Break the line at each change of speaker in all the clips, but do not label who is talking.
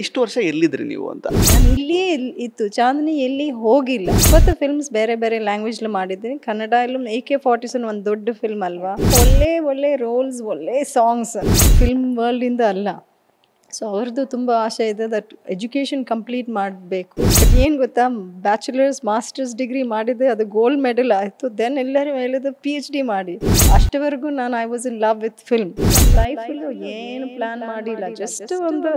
ಇಷ್ಟು ವರ್ಷ ಎಲ್ಲಿದ್ರಿ ನೀವು ಅಂತ ನಾನು ಇಲ್ಲಿಯೇ ಇತ್ತು ಚಾಂದಿನಿ ಎಲ್ಲಿ ಹೋಗಿಲ್ಲ ಇವತ್ತು ಫಿಲ್ಮ್ಸ್ ಬೇರೆ ಬೇರೆ ಲ್ಯಾಂಗ್ವೇಜ್ ಮಾಡಿದ್ದೀನಿ ಕನ್ನಡ ಇಲ್ಲೂ ಎ ಕೆ ಫಾರ್ಟಿ ಸೆವೆನ್ ಒಂದು ದೊಡ್ಡ ಫಿಲ್ಮ್ ಅಲ್ವಾ ಒಳ್ಳೆ ಒಳ್ಳೆ ರೋಲ್ಸ್ ಒಳ್ಳೆ ಸಾಂಗ್ಸ್ ಫಿಲ್ಮ್ ವರ್ಲ್ಡ್ ಇಂದ ಅಲ್ಲ ಸೊ ಅವ್ರದ್ದು ತುಂಬ ಆಸೆ ಇದೆ ದಟ್ ಎಜುಕೇಷನ್ ಕಂಪ್ಲೀಟ್ ಮಾಡಬೇಕು ಏನು ಗೊತ್ತಾ ಬ್ಯಾಚುಲರ್ಸ್ ಮಾಸ್ಟರ್ಸ್ ಡಿಗ್ರಿ ಮಾಡಿದೆ ಅದು ಗೋಲ್ಡ್ ಮೆಡಲ್ ಆಯಿತು ದೆನ್ ಎಲ್ಲರೂ ಹೇಳಿದ್ರು ಪಿ ಎಚ್ ಡಿ ಮಾಡಿ ಅಷ್ಟವರೆಗೂ ನಾನು I was in love with film ಲೈಫಲ್ಲೂ ಏನು ಪ್ಲಾನ್ ಮಾಡಿಲ್ಲ ಜಸ್ಟ್ ಒಂದು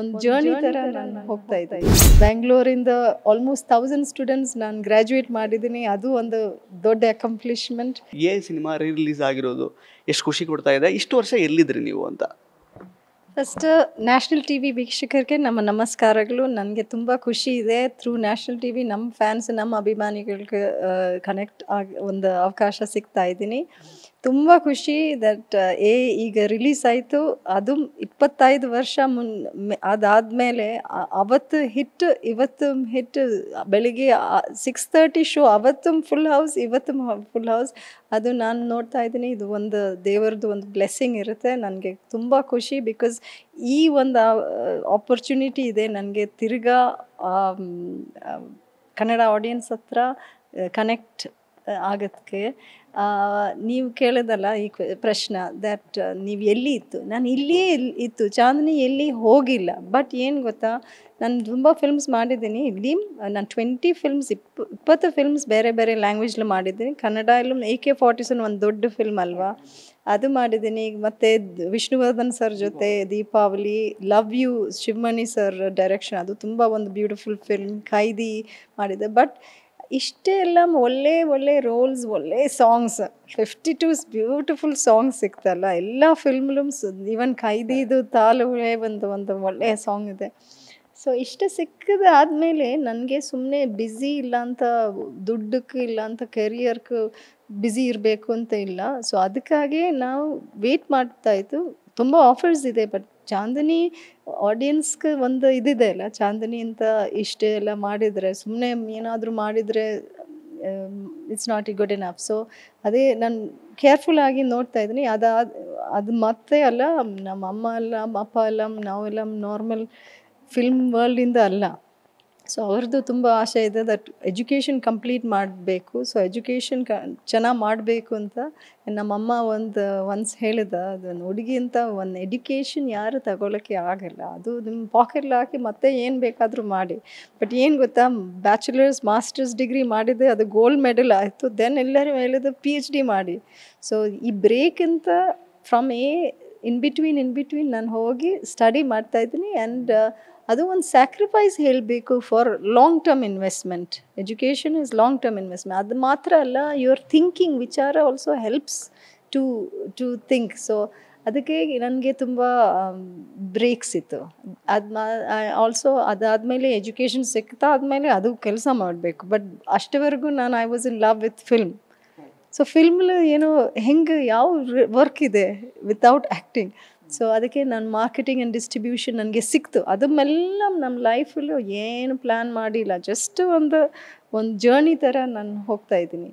ಒಂದು ಜರ್ನಿ ಥರ ನಾನು ಹೋಗ್ತಾ ಇದ್ದೆ ಬ್ಯಾಂಗ್ಳೂರಿಂದ ಆಲ್ಮೋಸ್ಟ್ ತೌಸಂಡ್ ಸ್ಟೂಡೆಂಟ್ಸ್ ನಾನು ಗ್ರ್ಯಾಜುಯೇಟ್ ಮಾಡಿದ್ದೀನಿ ಅದು ಒಂದು ದೊಡ್ಡ ಅಕಂಪ್ಲಿಷ್ಮೆಂಟ್ ಏ ಸಿನಿಮಾ ರೀ ರಿಲೀಸ್ ಆಗಿರೋದು ಎಷ್ಟು ಖುಷಿ ಕೊಡ್ತಾ ಇದೆ ಇಷ್ಟು ವರ್ಷ ಎಲ್ಲಿದ್ರಿ ನೀವು ಅಂತ ಫಸ್ಟ್ ನ್ಯಾಷನಲ್ ಟಿ ವಿ ವೀಕ್ಷಕರಿಗೆ ನಮ್ಮ ನಮಸ್ಕಾರಗಳು ನನಗೆ ತುಂಬ ಖುಷಿ ಇದೆ ಥ್ರೂ ನ್ಯಾಷನಲ್ ಟಿ ವಿ ನಮ್ಮ ಫ್ಯಾನ್ಸ್ ನಮ್ಮ ಅಭಿಮಾನಿಗಳಿಗೆ ಕನೆಕ್ಟ್ ಆಗಿ ಒಂದು ಅವಕಾಶ ಸಿಗ್ತಾ ಇದ್ದೀನಿ ತುಂಬ ಖುಷಿ ದಟ್ ಏ ಈಗ ರಿಲೀಸ್ ಆಯಿತು ಅದು ಇಪ್ಪತ್ತೈದು ವರ್ಷ ಮುನ್ ಅದಾದಮೇಲೆ ಅವತ್ತು ಹಿಟ್ ಇವತ್ತು ಹಿಟ್ ಬೆಳಿಗ್ಗೆ ಸಿಕ್ಸ್ ತರ್ಟಿ ಶೋ ಅವತ್ತು ಫುಲ್ ಹೌಸ್ ಇವತ್ತು ಫುಲ್ ಹೌಸ್ ಅದು ನಾನು ನೋಡ್ತಾ ಇದ್ದೀನಿ ಇದು ಒಂದು ದೇವರದ್ದು ಒಂದು ಬ್ಲೆಸ್ಸಿಂಗ್ ಇರುತ್ತೆ ನನಗೆ ತುಂಬ ಖುಷಿ ಬಿಕಾಸ್ ಈ ಒಂದು ಆಪರ್ಚುನಿಟಿ ಇದೆ ನನಗೆ ತಿರ್ಗಾ ಕನ್ನಡ ಆಡಿಯನ್ಸ್ ಹತ್ರ ಕನೆಕ್ಟ್ ಆಗೋದಕ್ಕೆ ನೀವು ಕೇಳೋದಲ್ಲ ಈ ಪ್ರಶ್ನೆ ದ್ಯಾಟ್ ನೀವು ಎಲ್ಲಿ ಇತ್ತು ನಾನು ಇಲ್ಲಿಯೇ ಇತ್ತು ಚಾಂದಿನಿ ಎಲ್ಲಿ ಹೋಗಿಲ್ಲ ಬಟ್ ಏನು ಗೊತ್ತಾ ನಾನು ತುಂಬ ಫಿಲ್ಮ್ಸ್ ಮಾಡಿದ್ದೀನಿ ಇಲ್ಲಿ ನಾನು ಟ್ವೆಂಟಿ ಫಿಲ್ಮ್ಸ್ ಇಪ್ಪ ಇಪ್ಪತ್ತು ಫಿಲ್ಮ್ಸ್ ಬೇರೆ ಬೇರೆ ಲ್ಯಾಂಗ್ವೇಜಲ್ಲಿ ಮಾಡಿದ್ದೀನಿ ಕನ್ನಡ ಎ ಕೆ ಫಾರ್ಟಿಸನ್ ಒಂದು ದೊಡ್ಡ ಫಿಲ್ಮ್ ಅಲ್ವಾ ಅದು ಮಾಡಿದ್ದೀನಿ ಮತ್ತು ವಿಷ್ಣುವರ್ಧನ್ ಸರ್ ಜೊತೆ Deepavali love you Shivamani sir direction ಅದು ತುಂಬ ಒಂದು ಬ್ಯೂಟಿಫುಲ್ ಫಿಲ್ಮ್ ಖೈದಿ ಮಾಡಿದೆ ಬಟ್ ಇಷ್ಟೇ ಎಲ್ಲ ಒಳ್ಳೆ ಒಳ್ಳೆ ರೋಲ್ಸ್ ಒಳ್ಳೆ songs fifty twos beautiful songs ಸಿಕ್ತಲ್ಲ ಎಲ್ಲ ಫಿಲ್ಮ್ಲು ಈವನ್ ಕೈದಿದು ತಾಲು ಒಂದು ಒಂದು ಒಳ್ಳೆಯ ಸಾಂಗ್ ಇದೆ ಸೊ ಇಷ್ಟು ಸಿಕ್ಕದಾದಮೇಲೆ ನನಗೆ ಸುಮ್ಮನೆ ಬ್ಯುಸಿ ಇಲ್ಲ ಅಂತ ದುಡ್ಡಕ್ಕೂ ಇಲ್ಲ ಅಂತ ಕೆರಿಯರ್ಗೂ ಬ್ಯುಸಿ ಇರಬೇಕು ಅಂತ ಇಲ್ಲ ಸೊ ಅದಕ್ಕಾಗಿ ನಾವು ವೆಯ್ಟ್ ಮಾಡ್ತಾ ತುಂಬ ಆಫರ್ಸ್ ಇದೆ ಬಟ್ ಚಾಂದಿನಿ ಆಡಿಯನ್ಸ್ಗೆ ಒಂದು ಇದಿದೆ ಅಲ್ಲ ಚಾಂದಿನಿ ಅಂತ ಇಷ್ಟೇ ಎಲ್ಲ ಮಾಡಿದರೆ ಸುಮ್ಮನೆ ಏನಾದರೂ ಮಾಡಿದರೆ it's um, not a good of so ಅದೇ ನಾನು ಕೇರ್ಫುಲ್ಲಾಗಿ ನೋಡ್ತಾ ಇದ್ದೀನಿ ಅದು ಅದು ಮತ್ತೆ ಅಲ್ಲ ನಮ್ಮ ಅಮ್ಮ ಅಲ್ಲ ಅಪ್ಪ ಅಲ್ಲ ನಾವೆಲ್ಲ ನಾರ್ಮಲ್ ಫಿಲ್ಮ್ ವರ್ಲ್ಡಿಂದ ಅಲ್ಲ ಸೊ ಅವ್ರದ್ದು ತುಂಬ ಆಸೆ ಇದೆ ದಟ್ ಎಜುಕೇಷನ್ ಕಂಪ್ಲೀಟ್ ಮಾಡಬೇಕು ಸೊ ಎಜುಕೇಷನ್ ಕ ಚೆನ್ನಾಗಿ ಮಾಡಬೇಕು ಅಂತ ನಮ್ಮಮ್ಮ ಒಂದು ಒನ್ಸ್ ಹೇಳಿದ ಅದನ್ನು ಹುಡುಗಿ ಅಂತ ಒಂದು ಎಡ್ಯುಕೇಷನ್ ಯಾರು ತಗೊಳ್ಳೋಕ್ಕೆ ಆಗಲ್ಲ ಅದು ನಿಮ್ಮ ಪಾಕೆಟ್ಲಿ ಹಾಕಿ ಮತ್ತೆ ಏನು ಬೇಕಾದರೂ ಮಾಡಿ ಬಟ್ ಏನು ಗೊತ್ತಾ ಬ್ಯಾಚುಲರ್ಸ್ ಮಾಸ್ಟರ್ಸ್ ಡಿಗ್ರಿ ಮಾಡಿದೆ ಅದು ಗೋಲ್ಡ್ ಮೆಡಲ್ ಆಯಿತು ದೆನ್ ಎಲ್ಲರೂ ಹೇಳಿದ್ದು ಪಿ ಎಚ್ ಡಿ ಮಾಡಿ ಸೊ ಈ ಬ್ರೇಕ್ ಅಂತ from a in between in between ನಾನು ಹೋಗಿ ಸ್ಟಡಿ ಮಾಡ್ತಾ ಇದ್ದೀನಿ ಆ್ಯಂಡ್ uh, ಅದು ಒಂದು ಸ್ಯಾಕ್ರಿಫೈಸ್ ಹೇಳಬೇಕು for long term investment education is long term investment ಅದು ಮಾತ್ರ ಅಲ್ಲ ಯುವರ್ ಥಿಂಕಿಂಗ್ ವಿಚಾರ also helps to to think so ಅದಕ್ಕೆ ನನಗೆ ತುಂಬ ಬ್ರೇಕ್ಸ್ um, ಇತ್ತು ಅದು ಮಾ ಆಲ್ಸೋ ಅದಾದಮೇಲೆ ಎಜುಕೇಷನ್ ಸಿಕ್ತಾ ಆದಮೇಲೆ ಅದು ಕೆಲಸ ಮಾಡಬೇಕು ಬಟ್ ಅಷ್ಟವರೆಗೂ ನಾನು I was in love with film so ಫಿಲ್ಮ್ಲು ಏನು ಹೆಂಗೆ ಯಾವ ವರ್ಕ್ ಇದೆ ವಿತೌಟ್ ಆ್ಯಕ್ಟಿಂಗ್ ಸೊ ಅದಕ್ಕೆ ನಾನು ಮಾರ್ಕೆಟಿಂಗ್ ಆ್ಯಂಡ್ ಡಿಸ್ಟ್ರಿಬ್ಯೂಷನ್ ನನಗೆ ಸಿಕ್ತು ಅದನ್ನೆಲ್ಲ ನಮ್ಮ ಲೈಫಲ್ಲೂ ಏನು ಪ್ಲ್ಯಾನ್ ಮಾಡಿಲ್ಲ ಜಸ್ಟ್ ಒಂದು ಒಂದು ಜರ್ನಿ ಥರ ನಾನು ಹೋಗ್ತಾ ಇದ್ದೀನಿ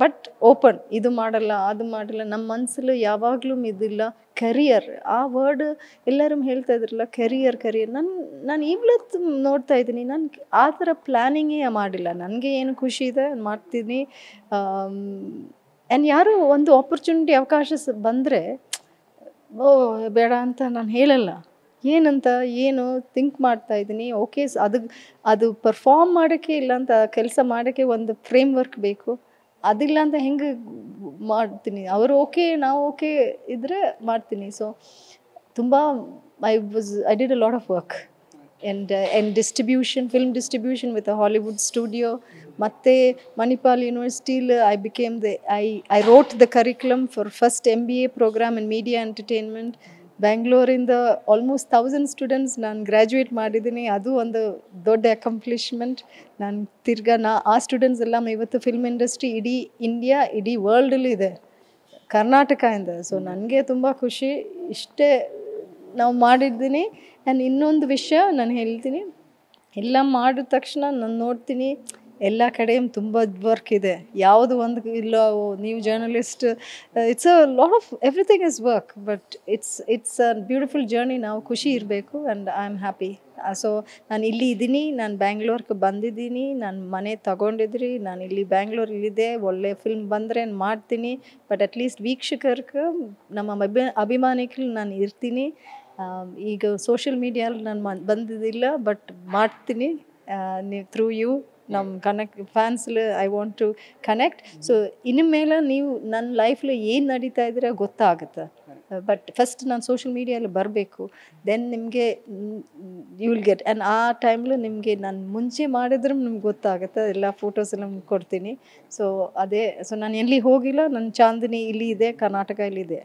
ಬಟ್ ಓಪನ್ ಇದು ಮಾಡಲ್ಲ ಅದು ಮಾಡಲ್ಲ ನಮ್ಮ ಮನಸ್ಸಲ್ಲಿ ಯಾವಾಗಲೂ ಇದಿಲ್ಲ ಕೆರಿಯರ್ ಆ ವರ್ಡ್ ಎಲ್ಲರೂ ಹೇಳ್ತಾ ಇದ್ರಲ್ಲ ಕೆರಿಯರ್ ಕೆರಿಯರ್ ನಾನು ನಾನು ಈಗಲೂ ನೋಡ್ತಾ ಇದ್ದೀನಿ ನಾನು ಆ ಥರ ಪ್ಲ್ಯಾನಿಂಗೇ ಮಾಡಿಲ್ಲ ನನಗೆ ಏನು ಖುಷಿ ಇದೆ ಮಾಡ್ತೀನಿ ಆ್ಯಂಡ್ ಯಾರು ಒಂದು ಆಪರ್ಚುನಿಟಿ ಅವಕಾಶ ಬಂದರೆ ಓ ಬೇಡ ಅಂತ ನಾನು ಹೇಳಲ್ಲ ಏನಂತ ಏನು ಥಿಂಕ್ ಮಾಡ್ತಾ ಇದ್ದೀನಿ ಓಕೆ ಅದು ಅದು ಪರ್ಫಾರ್ಮ್ ಮಾಡೋಕ್ಕೆ ಇಲ್ಲಾಂತ ಕೆಲಸ ಮಾಡೋಕ್ಕೆ ಒಂದು ಫ್ರೇಮ್ ವರ್ಕ್ ಬೇಕು ಅದಿಲ್ಲ ಅಂತ ಹೆಂಗೆ ಮಾಡ್ತೀನಿ ಅವರು ಓಕೆ ನಾವು ಓಕೆ ಇದ್ದರೆ ಮಾಡ್ತೀನಿ ಸೊ ತುಂಬ I was I did a lot of work and and distribution film distribution with a Hollywood studio ಮತ್ತು ಮಣಿಪಾಲ್ ಯೂನಿವರ್ಸಿಟೀಲ್ I became the I I wrote the curriculum for first M B A program in media entertainment ಬ್ಯಾಂಗ್ಳೂರಿಂದ almost thousand students ನಾನು graduate ಮಾಡಿದ್ದೀನಿ ಅದು ಒಂದು ದೊಡ್ಡ accomplishment ನಾನು ತಿರ್ಗಾ ನಾ ಆ ಸ್ಟೂಡೆಂಟ್ಸ್ ಎಲ್ಲ ಇವತ್ತು ಫಿಲ್ಮ್ ಇಂಡಸ್ಟ್ರಿ ಇಡೀ ಇಂಡಿಯಾ ಇಡೀ ವರ್ಲ್ಡಲ್ಲೂ ಇದೆ ಕರ್ನಾಟಕ ಇಂದ ಸೊ ನನಗೆ ತುಂಬ ಖುಷಿ ಇಷ್ಟೇ ನಾವು ಮಾಡಿದ್ದೀನಿ ನಾನು ಇನ್ನೊಂದು ವಿಷಯ ನಾನು ಹೇಳ್ತೀನಿ ಎಲ್ಲ ಮಾಡಿದ ತಕ್ಷಣ ನಾನು ನೋಡ್ತೀನಿ ಎಲ್ಲ ಕಡೆಯೂ ತುಂಬ ವರ್ಕ್ ಇದೆ ಯಾವುದು ಒಂದು ಇಲ್ಲ ನೀವು journalist it's a lot of everything is work but it's it's a beautiful journey ನಾವು ಖುಷಿ ಇರಬೇಕು and I am happy so ನಾನು ಇಲ್ಲಿ ಇದ್ದೀನಿ ನಾನು ಬ್ಯಾಂಗ್ಳೂರ್ಗೆ ಬಂದಿದ್ದೀನಿ ನಾನು ಮನೆ ತಗೊಂಡಿದ್ರಿ ನಾನು ಇಲ್ಲಿ ಬ್ಯಾಂಗ್ಳೂರಲ್ಲಿದೆ ಒಳ್ಳೆ ಫಿಲ್ಮ್ ಬಂದರೆ ಮಾಡ್ತೀನಿ ಬಟ್ ಅಟ್ಲೀಸ್ಟ್ ವೀಕ್ಷಕರ್ಗೆ ನಮ್ಮ ಅಭಿ ಅಭಿಮಾನಿಗಳು ನಾನು ಇರ್ತೀನಿ ಈಗ ಸೋಷಿಯಲ್ ಮೀಡಿಯಲ್ಲಿ ನಾನು ಬಂದಿದ್ದಿಲ್ಲ ಬಟ್ ಮಾಡ್ತೀನಿ ನೀವು ಥ್ರೂ ಯು ನಮ್ಮ ಕನೆಕ್ಟ್ ಫ್ಯಾನ್ಸ್ಲು I want to connect so ಇನ್ನು ಮೇಲೆ ನೀವು ನನ್ನ ಲೈಫಲ್ಲಿ ಏನು ನಡೀತಾ ಇದ್ರೆ ಗೊತ್ತಾಗುತ್ತೆ ಬಟ್ ಫಸ್ಟ್ ನಾನು ಸೋಷಿಯಲ್ ಮೀಡಿಯಲ್ಲಿ ಬರಬೇಕು ದೆನ್ ನಿಮಗೆ ಯು ವಿಲ್ ಗೆಟ್ ಆ್ಯಂಡ್ ಆ ಟೈಮ್ಲು ನಿಮಗೆ ನಾನು ಮುಂಚೆ ಮಾಡಿದ್ರೂ ನಿಮ್ಗೆ ಗೊತ್ತಾಗುತ್ತೆ ಎಲ್ಲ ಫೋಟೋಸ್ ಎಲ್ಲ ಕೊಡ್ತೀನಿ ಸೊ ಅದೇ ಸೊ ನಾನು ಎಲ್ಲಿ ಹೋಗಿಲ್ಲ ನನ್ನ ಚಾಂದಿನಿ ಇಲ್ಲಿ ಇದೆ ಕರ್ನಾಟಕ ಇಲ್ಲಿದೆ